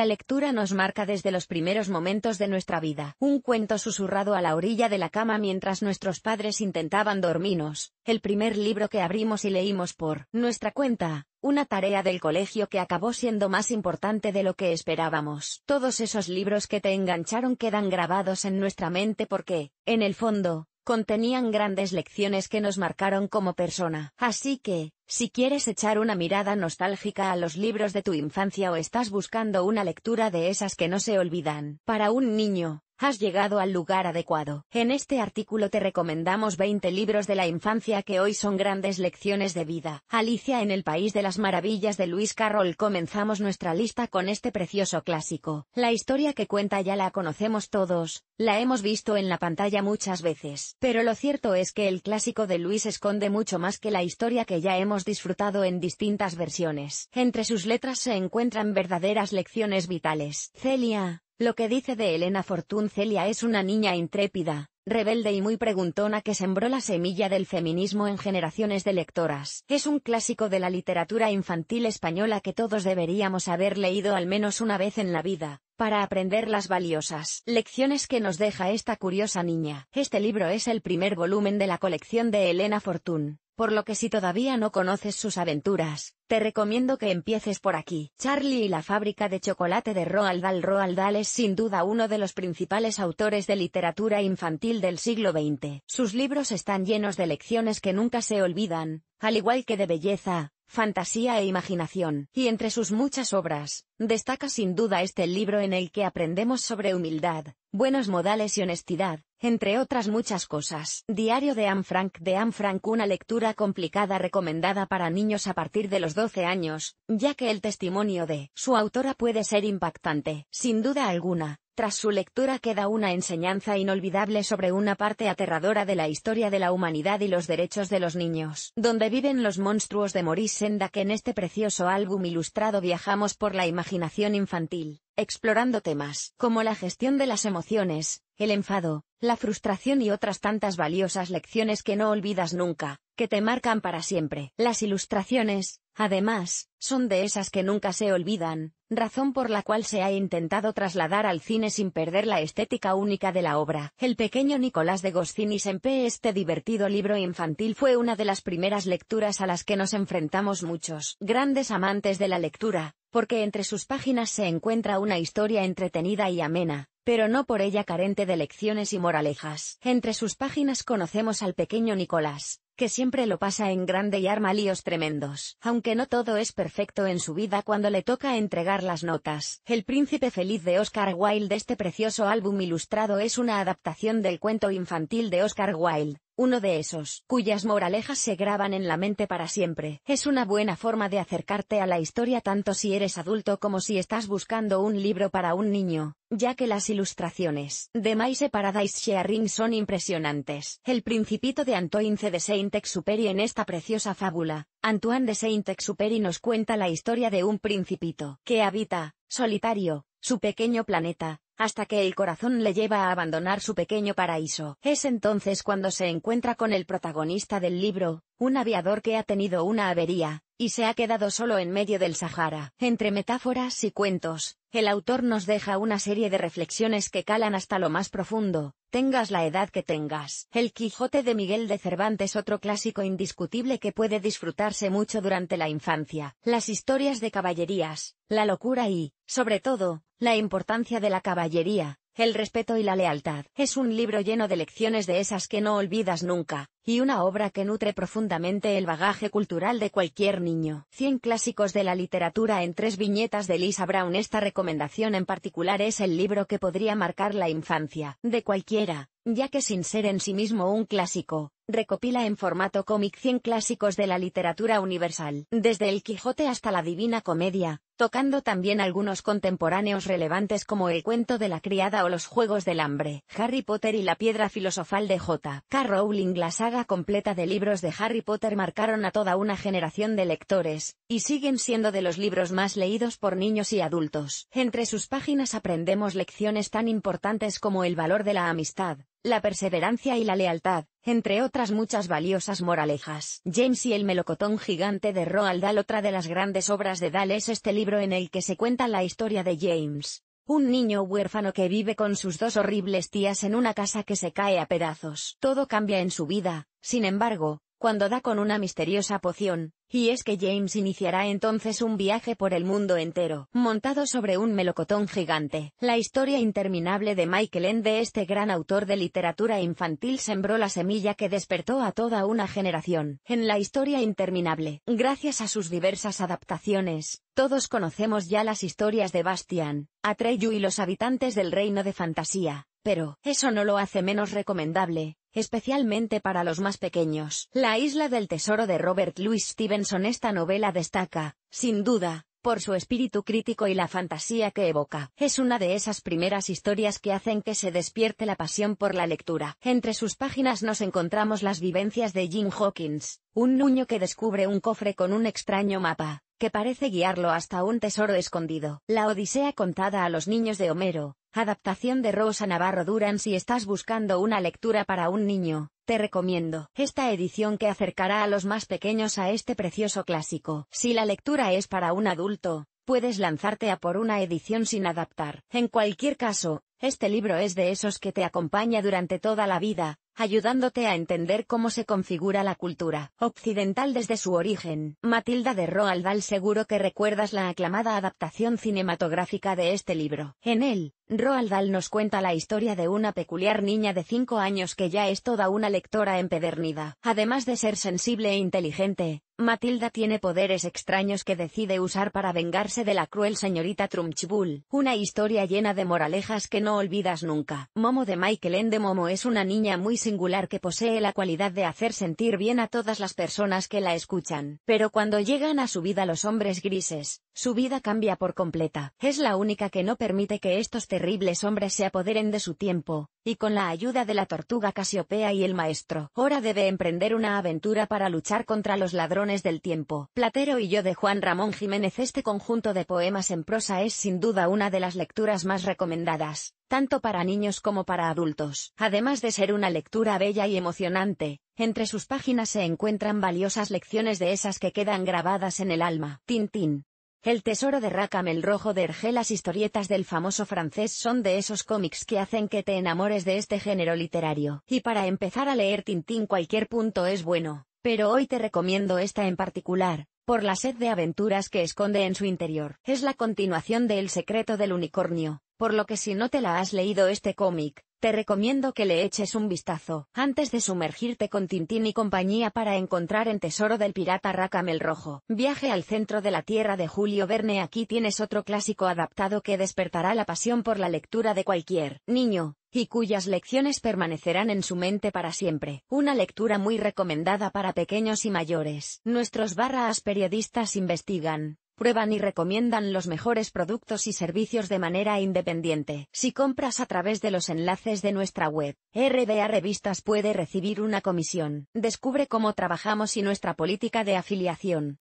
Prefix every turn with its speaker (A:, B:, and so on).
A: la lectura nos marca desde los primeros momentos de nuestra vida. Un cuento susurrado a la orilla de la cama mientras nuestros padres intentaban dormirnos. El primer libro que abrimos y leímos por nuestra cuenta, una tarea del colegio que acabó siendo más importante de lo que esperábamos. Todos esos libros que te engancharon quedan grabados en nuestra mente porque, en el fondo, contenían grandes lecciones que nos marcaron como persona. Así que, si quieres echar una mirada nostálgica a los libros de tu infancia o estás buscando una lectura de esas que no se olvidan, para un niño, Has llegado al lugar adecuado. En este artículo te recomendamos 20 libros de la infancia que hoy son grandes lecciones de vida. Alicia en el País de las Maravillas de Luis Carroll comenzamos nuestra lista con este precioso clásico. La historia que cuenta ya la conocemos todos, la hemos visto en la pantalla muchas veces. Pero lo cierto es que el clásico de Luis esconde mucho más que la historia que ya hemos disfrutado en distintas versiones. Entre sus letras se encuentran verdaderas lecciones vitales. Celia, lo que dice de Elena Fortún Celia es una niña intrépida, rebelde y muy preguntona que sembró la semilla del feminismo en generaciones de lectoras. Es un clásico de la literatura infantil española que todos deberíamos haber leído al menos una vez en la vida, para aprender las valiosas lecciones que nos deja esta curiosa niña. Este libro es el primer volumen de la colección de Elena Fortún, por lo que si todavía no conoces sus aventuras, te recomiendo que empieces por aquí. Charlie y la fábrica de chocolate de Roald Dahl Roald Dahl es sin duda uno de los principales autores de literatura infantil del siglo XX. Sus libros están llenos de lecciones que nunca se olvidan, al igual que de belleza, fantasía e imaginación. Y entre sus muchas obras, destaca sin duda este libro en el que aprendemos sobre humildad, buenos modales y honestidad, entre otras muchas cosas, Diario de Anne Frank de Anne Frank una lectura complicada recomendada para niños a partir de los 12 años, ya que el testimonio de su autora puede ser impactante, sin duda alguna. Tras su lectura queda una enseñanza inolvidable sobre una parte aterradora de la historia de la humanidad y los derechos de los niños, donde viven los monstruos de Maurice Senda que en este precioso álbum ilustrado viajamos por la imaginación infantil explorando temas como la gestión de las emociones, el enfado, la frustración y otras tantas valiosas lecciones que no olvidas nunca, que te marcan para siempre. Las ilustraciones, además, son de esas que nunca se olvidan, razón por la cual se ha intentado trasladar al cine sin perder la estética única de la obra. El pequeño Nicolás de Goscinny Sempe este divertido libro infantil fue una de las primeras lecturas a las que nos enfrentamos muchos grandes amantes de la lectura, porque entre sus páginas se encuentra una historia entretenida y amena, pero no por ella carente de lecciones y moralejas. Entre sus páginas conocemos al pequeño Nicolás, que siempre lo pasa en grande y arma líos tremendos. Aunque no todo es perfecto en su vida cuando le toca entregar las notas. El príncipe feliz de Oscar Wilde Este precioso álbum ilustrado es una adaptación del cuento infantil de Oscar Wilde, uno de esos, cuyas moralejas se graban en la mente para siempre. Es una buena forma de acercarte a la historia tanto si eres adulto como si estás buscando un libro para un niño, ya que las ilustraciones de Maise Paradise Sharing son impresionantes. El Principito de Antoine de Saint-Exupéry en esta preciosa fábula, Antoine de Saint-Exupéry nos cuenta la historia de un principito que habita, solitario, su pequeño planeta, hasta que el corazón le lleva a abandonar su pequeño paraíso. Es entonces cuando se encuentra con el protagonista del libro, un aviador que ha tenido una avería, y se ha quedado solo en medio del Sahara. Entre metáforas y cuentos, el autor nos deja una serie de reflexiones que calan hasta lo más profundo, tengas la edad que tengas. El Quijote de Miguel de Cervantes otro clásico indiscutible que puede disfrutarse mucho durante la infancia. Las historias de caballerías, la locura y, sobre todo, la importancia de la caballería, el respeto y la lealtad. Es un libro lleno de lecciones de esas que no olvidas nunca, y una obra que nutre profundamente el bagaje cultural de cualquier niño. 100 clásicos de la literatura en tres viñetas de Lisa Brown. Esta recomendación en particular es el libro que podría marcar la infancia de cualquiera, ya que sin ser en sí mismo un clásico, recopila en formato cómic 100 clásicos de la literatura universal, desde El Quijote hasta la Divina Comedia, tocando también algunos contemporáneos relevantes como El cuento de la criada o Los Juegos del Hambre, Harry Potter y la Piedra Filosofal de J. K. Rowling. La saga completa de libros de Harry Potter marcaron a toda una generación de lectores, y siguen siendo de los libros más leídos por niños y adultos. Entre sus páginas aprendemos lecciones tan importantes como el valor de la amistad, la perseverancia y la lealtad, entre otras muchas valiosas moralejas. James y el melocotón gigante de Roald Dahl Otra de las grandes obras de Dahl es este libro en el que se cuenta la historia de James, un niño huérfano que vive con sus dos horribles tías en una casa que se cae a pedazos. Todo cambia en su vida, sin embargo, cuando da con una misteriosa poción, y es que James iniciará entonces un viaje por el mundo entero, montado sobre un melocotón gigante. La historia interminable de Michael Ende, este gran autor de literatura infantil, sembró la semilla que despertó a toda una generación. En la historia interminable, gracias a sus diversas adaptaciones, todos conocemos ya las historias de Bastian, Atreyu y los habitantes del reino de fantasía. Pero, eso no lo hace menos recomendable, especialmente para los más pequeños. La isla del tesoro de Robert Louis Stevenson Esta novela destaca, sin duda, por su espíritu crítico y la fantasía que evoca. Es una de esas primeras historias que hacen que se despierte la pasión por la lectura. Entre sus páginas nos encontramos las vivencias de Jim Hawkins, un niño que descubre un cofre con un extraño mapa, que parece guiarlo hasta un tesoro escondido. La Odisea contada a los niños de Homero, Adaptación de Rosa Navarro Duran Si estás buscando una lectura para un niño, te recomiendo esta edición que acercará a los más pequeños a este precioso clásico. Si la lectura es para un adulto, puedes lanzarte a por una edición sin adaptar. En cualquier caso, este libro es de esos que te acompaña durante toda la vida, ayudándote a entender cómo se configura la cultura occidental desde su origen. Matilda de Roald Dahl seguro que recuerdas la aclamada adaptación cinematográfica de este libro. En él, Roald Dahl nos cuenta la historia de una peculiar niña de 5 años que ya es toda una lectora empedernida. Además de ser sensible e inteligente, Matilda tiene poderes extraños que decide usar para vengarse de la cruel señorita Trunchbull, una historia llena de moralejas que no olvidas nunca. Momo de Michael Ende Momo es una niña muy singular que posee la cualidad de hacer sentir bien a todas las personas que la escuchan. Pero cuando llegan a su vida los hombres grises, su vida cambia por completa. Es la única que no permite que estos terribles hombres se apoderen de su tiempo, y con la ayuda de la tortuga Casiopea y el maestro, ahora debe emprender una aventura para luchar contra los ladrones del Tiempo, Platero y yo de Juan Ramón Jiménez Este conjunto de poemas en prosa es sin duda una de las lecturas más recomendadas, tanto para niños como para adultos. Además de ser una lectura bella y emocionante, entre sus páginas se encuentran valiosas lecciones de esas que quedan grabadas en el alma. Tintín. El tesoro de Rackham el Rojo de Hergé las historietas del famoso francés son de esos cómics que hacen que te enamores de este género literario. Y para empezar a leer Tintín cualquier punto es bueno. Pero hoy te recomiendo esta en particular, por la sed de aventuras que esconde en su interior. Es la continuación de El secreto del unicornio, por lo que si no te la has leído este cómic, te recomiendo que le eches un vistazo, antes de sumergirte con Tintín y compañía para encontrar en Tesoro del Pirata Rackham el Rojo. Viaje al centro de la Tierra de Julio Verne aquí tienes otro clásico adaptado que despertará la pasión por la lectura de cualquier niño, y cuyas lecciones permanecerán en su mente para siempre. Una lectura muy recomendada para pequeños y mayores. Nuestros barras periodistas investigan, prueban y recomiendan los mejores productos y servicios de manera independiente. Si compras a través de los enlaces de nuestra web, RBA Revistas puede recibir una comisión. Descubre cómo trabajamos y nuestra política de afiliación.